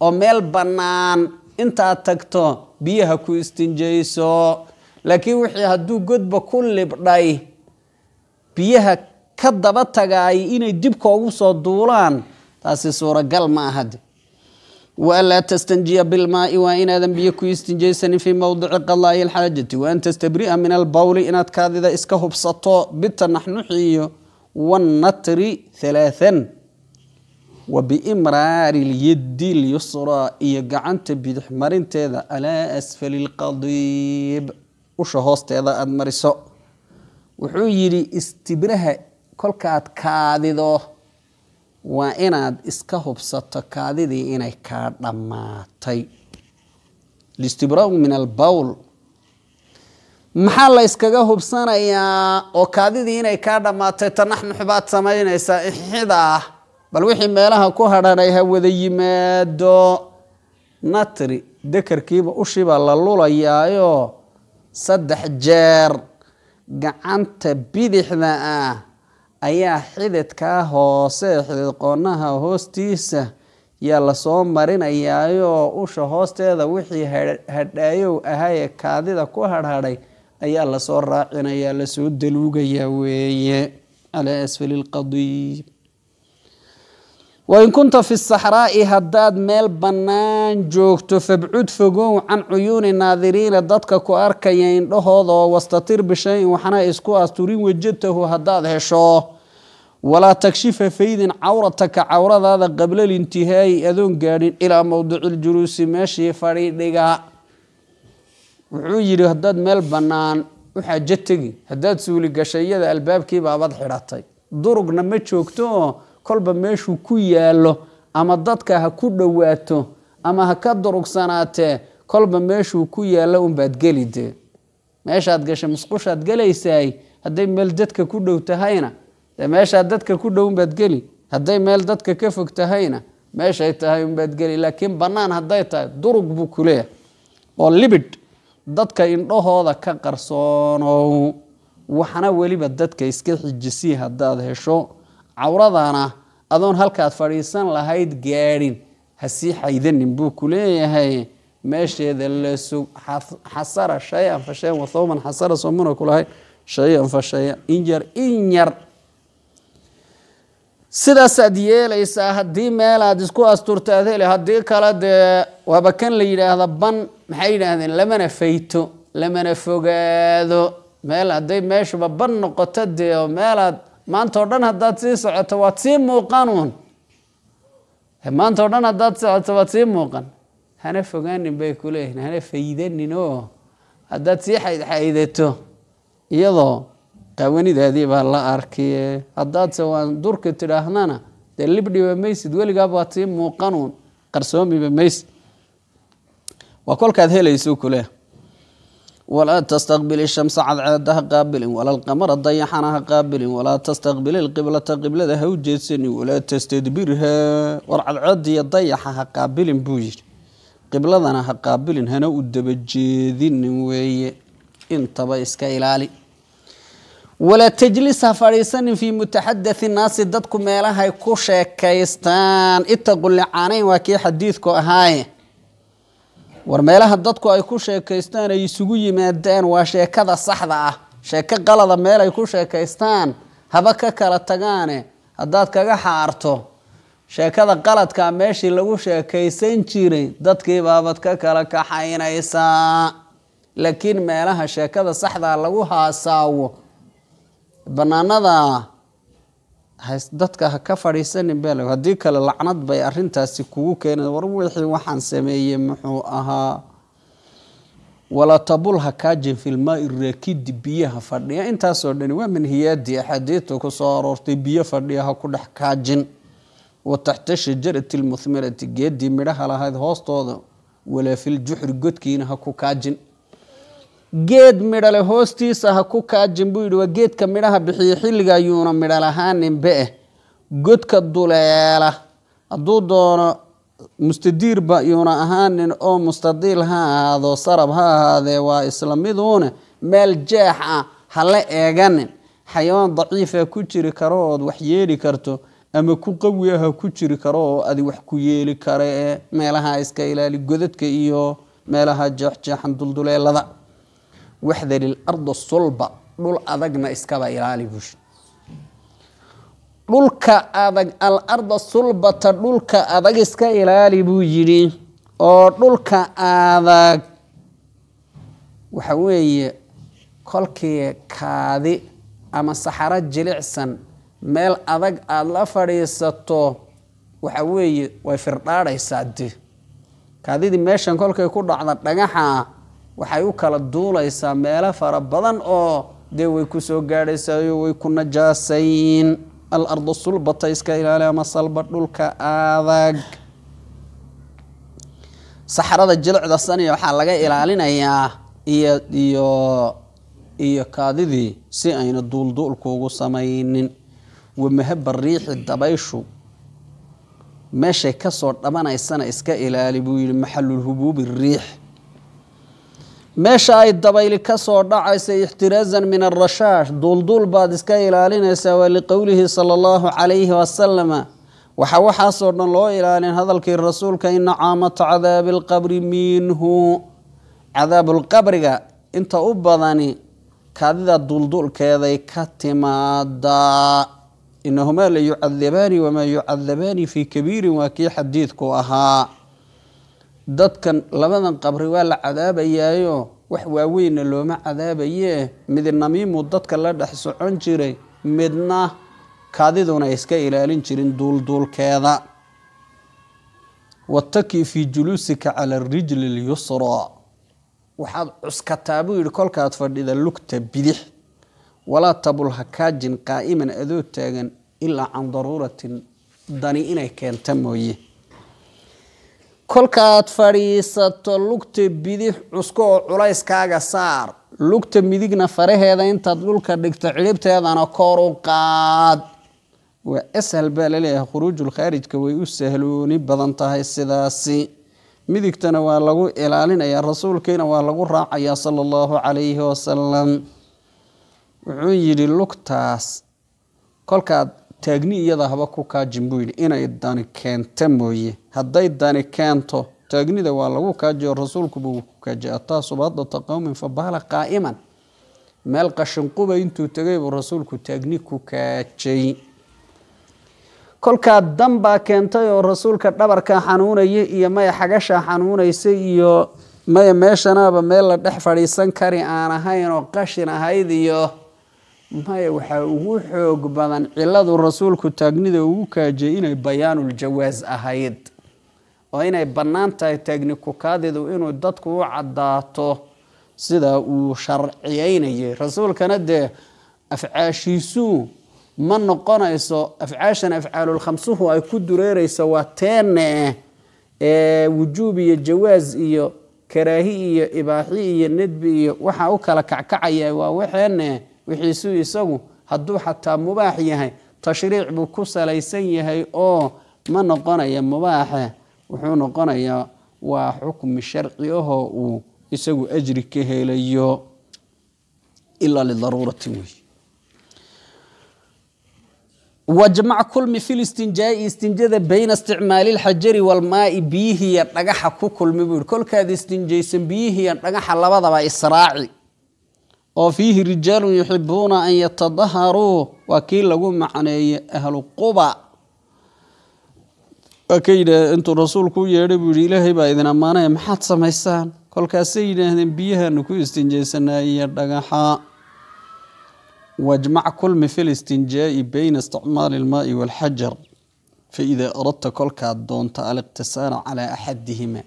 A: oo meel bannaan intaad tagto biyaha ku istinjayso laakiin wixii hadduu godba ku libdhay biyaha ka daba tagaay inay dib koogu soo duulaan taasi suuragal ma ahade وألا تستنجي بالماء وإن أذن بيكو يستنجيسن في موضع قضاء الحاجة وأن تستبرئ من البول إن أتكاد إذا إسكه بسطو نحن حيو والنطر ثلاثا وبإمرار اليد اليسرى يقعنت بدحمرين تيذا على أسفل القضيب وشهوس تيذا أدمرسو وحو يري استبرها كل كاد كاد إذا waa inaad iska hubsato kaadidii inay kaa dhammaatay listibraau min albowl maxaa la yskaga hubsanayaa oo kaadidii inay kaa dhammaatay tanaxnuxu baad samaynaysaa ixidaa ah. bal wixii meelaha ku hadhanay ay hawada yimaado natri dekerkiiba ushiba la lulayaayo saddex jeer gacanta bidixda ah ayaa xididkaa hoose qoonaha hoostiisa yaa lasoo marinayaayoo usha hoosteeda wixii hadhayow ahaye kaadida ku hadhadhay ayaa lasoo raacinayaa lasoo daluugayaa weeye calaa asfali lqadiib وإن كنت في الصحراء هداد ميل بنان جوكتو فبعد فقو عن عيون الناظرين دادك يين لهوضا واستطير بشيء وحنا إسكو أستورين وجدته هداد هشو ولا تكشف فيد عورتك عورة هذا قبل الانتهاء أذن قارن إلى موضوع الجلوس ماشي فريد لغا وعيري هداد ميل بنان وحاجتك هداد سولي قشية الباب كيبا بضحراتي درقنا ما جوجتو kolba meeshuu ku yaallo ama dadka ha ku dhowaato ama ha ka durugsanaatee kolba meeshuu ku yaallo unbaad geli dee meeshaad gashay musqushaad gelaysaay hadday meel dadka ku dhow tahayna dee meeshaad dadka ku dhow unbaad geli hadday meel dadka ka fog tahayna meeshay tahay unbaad geli laakiin bannaan hadday tahay durug buu ku oo libid dadka indhahooda ka qarsoonow waxna weliba dadka iska xijisii haddaad hesho cawradana adoon halkaad fadhiisan lahayd gaadhin hasii xaydanin buu kuleeyahay leeyahay meesheeda lasug xasara shay-an fa shayan wathawban xasara soomana kulahay lahayd shay-an fa shayan sidaasaad yeelaysaa haddii meel aad isku asturta aad heli haddii kale dee waaba kan la yidhaahda ban maxay yidhaahdeen lamana fayto lamana fogaado meel hadday meeshuba ban noqoto dee meelaad maanta dhan haddaad sii socoto waad sii muuqan uun maanta dhan haddaad socoto waad sii muuqan hana fogaanin bay ku leeyihin hana faydanin oo haddaad sii xaydxaydato iyadoo qaawanidaadii baa la arkiye haddaadse waan durka tidhaahdana dee libdhiba maysid weligaa waad sii muuqan uun qarsoomiba maysid waa kolkaad helayso kule ولا تستقبل الشمس عد عدها قابل ولا القمر ضيحانها قابل ولا تستقبل القبلة قبلة هو جسني ولا تستدبرها ورعد عد يضيحها قابل بوجه قبلة أنا قابل هنا ودب جذين وي انت بايسك إلالي ولا تجلس فريسان في متحدث الناس ضدكم ما لها كوشة كيستان اتقوا لعاني وكي حديثكو هاي war meelaha dadku ay ku sheekaystaan ay isugu yimaadaan waa sheekada saxda ah sheeko qalada meel ay ku sheekaystaan haba ka kala tagaane haddaad kaga xaarto sheekada qaladkaa ah meeshii lagu sheekaysan jiray dadkii baabad ka kala kaxaynaysaa laakiin meelaha sheekada saxdaa ah lagu haasaawo bannaanada dadka ha ka fadhiisanin beel haddii kale lacnad bay arintaasi kugu keenay war wixii waxaan sameeyey muxuu ahaa walaa tabul ha kaajin filmaai raakidi biyaha fadhiya intaasoo dhani waa manhiyaadii axaadiidta kusoo aroortay biyo fadhiya ha ku dhex kaajin wa taxta shajarati lmuhmirati geedii midhaha lahayd hoostooda walaa filjuxri godkiina ha ku kaajin geed midhale hoostiisa ha ku kaajin buu yidhi waa geedka midhaha bixiya xilliga ayuuna midhal lahaan nimbe-eh godka duleela hadduu doono mustadiirba yuuna ahaanin oo mustadiil ha ahaado sarab ha ahaadee waa isla miduuna meel jeex ah ha la eeganin xayawaan daciifa ah ku jiri karo ood wax yeeli karto ama ku qawi ah ku jiri karo oo adi wax ku yeeli kara ee eh. meelaha iska ilaali godadka iyo meelaha jeexjeexan dulduleelada waxdari larda sulba dhul adagna iskaba ilaali buushi dhulka adag alarda sulbata dhulka adag iska ilaali buu yidhi oo dhulka adag waxa weeye kolkii kaadi ama saxaro jilicsan meel adag aada la fadhiisato waxa weeye way firdhaadhaysaa de kaadidii meeshan kolkay ku dhacda dhagaxaa waxay u kala duulaysaa meelo fara badan oo dee way ku soo gaadhaysayo way ku najaasayn alardu sulbata iska ilaali ama salba dhulka adag saxrada jilicda saniya waxaa laga ilaalinayaa iyo iyo iyo kaadidii si ayna duulduulkuugu samaynin wamahaba riixi dabayshu meeshay kasoo dhabanaysana iska ilaali buu yihi maxalulhubuubi riix meesha ay dabayli ka soo dhacaysa ixtiraasan min arashaash duulduul baad iska ilaalinaysaa waa liqowlihi sala allahu calayhi wasalama waxa waxaasoo dhan loo ilaalin hadalkii rasuulka ina caamata cadaabi alqabri minhu cadaabulqabriga inta u badani kaadida duulduulkeeday ka timaadaa inahumaa la yucadabaani wamaa yucadabaani fii kabiirin waa kii xadiidku ahaa dadkan labadan qabri waa la cadaabayaayo wax waaweyna looma cadaabayee mid namiimu dadka la dhex socon jiray midna kaadiduna iska ilaalin jirin duulduulkeeda watakii fii juluusika cala arijli lyusraa waxaad cuskataa buu yidhi kolkaad fadhida lugta bidix walaa tabul hakaajin qaa'iman adoo taagan ilaa can daruuratin dani inay keenta mooye kolkaad fadhiisato lugta bidix cusko oo culayskaaga saar lugta midigna faraheeda intaad dhulka dhigto cidhibteedana kor u qaad waa ashal baa laleeyahay khuruujulkhaarijka way u sahlooni badan tahay sidaasi midigtana waa lagu ilaalinayaa rasuulkiina waa lagu raacayaa sala allahu calayhi wasalam wuxuu yidhi lugtaas kolkaad taagni iyada haba ku kaajin buu yidhi inay dani keenta mooye hadday dani keento taagnida waa lagu kaajiyo rasuulku buu ku kaajiya ataa subaadata qowmin fabahala qaa'iman meel qashinquba intuu tegay buu rasuulku taagni ku kaajay kolkaa dan baa keentay oo rasuulka dhabarkaa xanuunaya iyo maya xagashaa xanuunaysa iyo maya meeshanaaba meel la dhex fadhiisan kari aan ahayn oo qashin ahayd iyo maya waxaa ugu xoog badan ciladu rasuulku taagnida ugu kaajiyay inay bayaanuuljawaas ahayd oo inay bannaan tahay taagni kukaadidu inuu dadku u caddaato sidaa uu sharciyeynayay rasuulkana dee afcaashiisuu ma noqonayso afcaashan afcaalulkhamsuhu ay ku dureerayso waa teene ee wujuub iyo jawaas iyo karaahi iyo ibaaxi iyo nedbi iyo waxaa u kala kackacaya waa waxeene wixiisuu isagu hadduu xataa mubaax yahay tashriic buu ku salaysan yahay oo ma noqonaya mubaaxe wuxuu noqonayaa waa xukmi sharci ahoo uu isagu ajri ka helayo ilaa lidaruurati wey wajmac kulmi fi listinjaai istinjada bayna isticmaali lxajari walmaai biyihiya dhagaxa ku kulmi buu i kolkaad istinjaysan biyihiya dhagaxa labadaba israaci oo fiihi rijaalun yuxibuuna an yatadaharuu waa kii lagu macneeyey ahlu quba waa ka intuu rasuulku u yeedhay buu yihi ilaahay baa idin ammaanaya maxaad samaysaan kolkaasay yidhaahdeen biyahaanu ku istinjaysanaayiyo dhagaxa wajmac kulmi fi listinjaa'i bayna isticmaali almaai walxajar fa idaa aradta kolkaad doonta aliktisaara calaa axadihima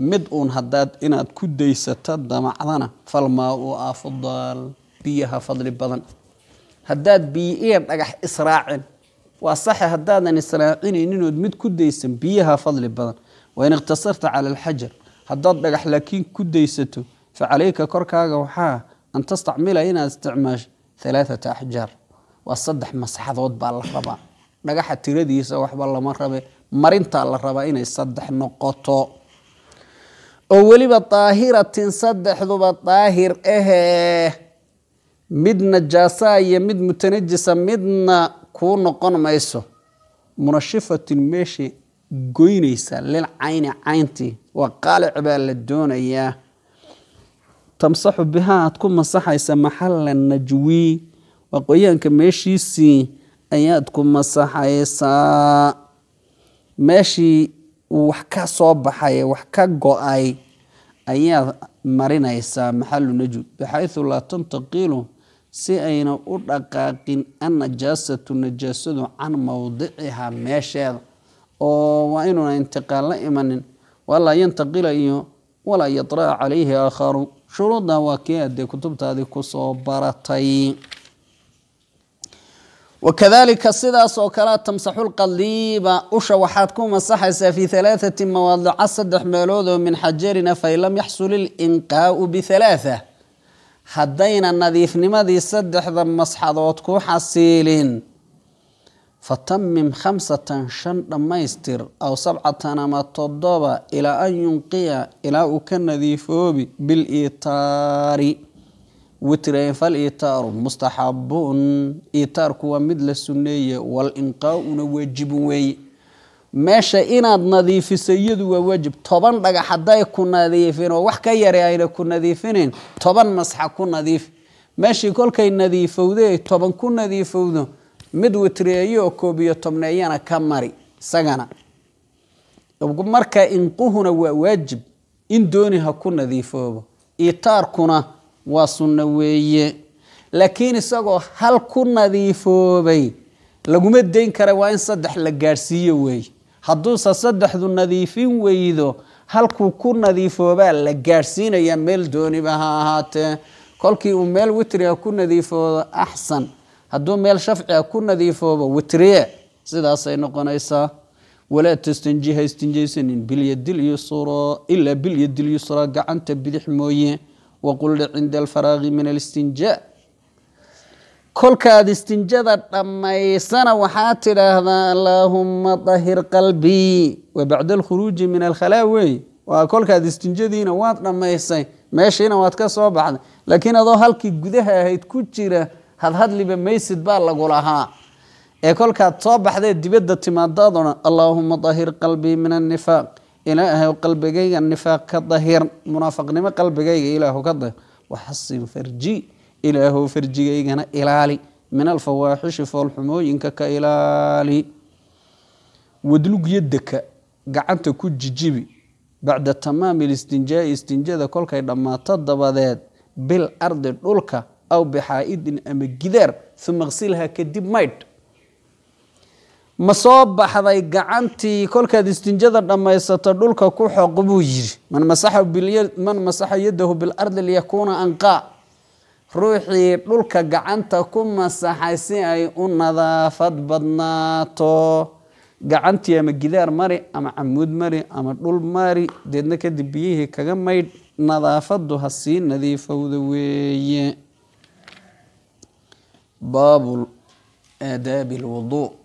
A: mid uun haddaad inaad ku daysato damacdana falmaa u aafudaal biyaha fadli badan haddaad biyo dhagax israacin waa saxe haddaadan israacinayninod mid ku daysan biyaha fadli badan wain iqtasarta cala alxajar haddaad dhagax laakiin ku daysato fa calayka korkaaga waxaa an tastacmila inaad isticmaasho alaaata axjaar waa saddex masxadood baa la rabaa dhagaxa tiradiisa waxba lama rabe marintaa la rabaa inay saddex noqoto oo weliba daahiratin saddexduba daahir ahee mid najaasaa iyo mid mutanajisa midna kuu noqon mayso munashifatin meesha goynaysa cayni cayntii waa qaalic baa la doonayaa tamsaxu bihaa aad ku masaxaysa maxalla najwi waa qoyaanka meeshiisii ayaad ku masaxaysaa meeshii wax ka soo baxay wax ka go-ay ayaad marinaysaa maxalu najud bixayu laa tantaqilu si ayna u dhaqaaqin annajaasatu najaasadu can mowdicihaa meesheeda oo waa inuuna intiqaal la imanin walaa yantaqilayo iyo walaa yadraca calayhi aakhaaru shuruuddaa waa kii adee kutubtaadii kusoo baratay wakadalika sidaas oo kale tamsaxulqaliiba usha waxaad ku masaxaysaa fii alaaati mawaadica saddex meelood oo min xajarina fain lam yaxsul ilinqaau bialaaa haddayna nadiifnimadii saddexda masxadood ku xasiilin fatamim khamsatan shan dhammaystir aw sabcatan ama toddoba ilaa an yunqiya ilaa uu ka nadiifoobi bil biliitaari وترين فالإيتار مستحب إيتار كوا مدل السنية والإنقاء واجب وي meesha inaad nadiifiso iyadu waa waajib toban dhaga hadday ku nadiifin oo wax ka yare ayna ku nadiifinayn toban masxa ku nadiif meeshii kolkay nadiifowday toban ku nadiifowdo mid witreeyo oo koobiyo tobneeyana ka mari isagana marka inquhuna waa waajib in dooni ha ku nadiifoobo itaarkuna waa sunno weeye laakiin isagoo hal ku nadiifoobay laguma dayn kara waa in saddex la gaadhsiiyo weeye hadduuse saddexdu nadiifin weydo halkuu ku nadiifoobaa la gaadhsiinaya meel dooniba ha ahaatee kolkii uu meel witriga ah ku nadiifoodo axsan hadduu meel shafciga ah ku nadiifoobo witriye eh, sidaasay noqonaysaa walaa tastanji ha istinjaysanin bilyadil yusra ilaa bilyadil yusra gacanta bidix mooye waqul cinda alfaraaqi min alistinjaa kolkaad istinjada dhammaysana waxaad tidhaahdaa allaahuma dahir qalbii wa bacda alkhuruuji min alkhalaa weeye waa kolkaad istinjadiina waad dhammaysay meeshiina waad ka soo baxday laakiin adoo halkii gudaha ahayd ku jira hadhadliba maysid baa lagulahaa ee kolkaad soo baxdeed dibadda timaadaad odhan allaahuma dahir qalbii min annifaaq ilaa qalbigayga nifaaq ka dahir munaafaqnimo qalbigayga ilaahu ka dahir waxasin farji ilaahow farjigaygana ilaali min alfawaaxishi foolxumooyinka ka ilaali wadlug yadaka gacanta ku jijibi bacda tamaami listinjaai istinjada kolkay dhammaato dabadeed bil ardi dhulka aw bixaa'idin ama gidaar uma qsilha kadib maydh ma soo baxday gacantii kolkaad istinjada dhammaysato dhulka ku xoq buu yidhi man masaxa yadahu bilardi liyakuuna anqaa ruuxii dhulka gacanta ku masaxay si ay u nadaafad badnaato gacantii ama gidaar mari ama camuud mari ama dhul mari deedna kadib biyihii kaga maydh nadaafadu ha sii nadiifowda weeye baabu aadaabi lwuduu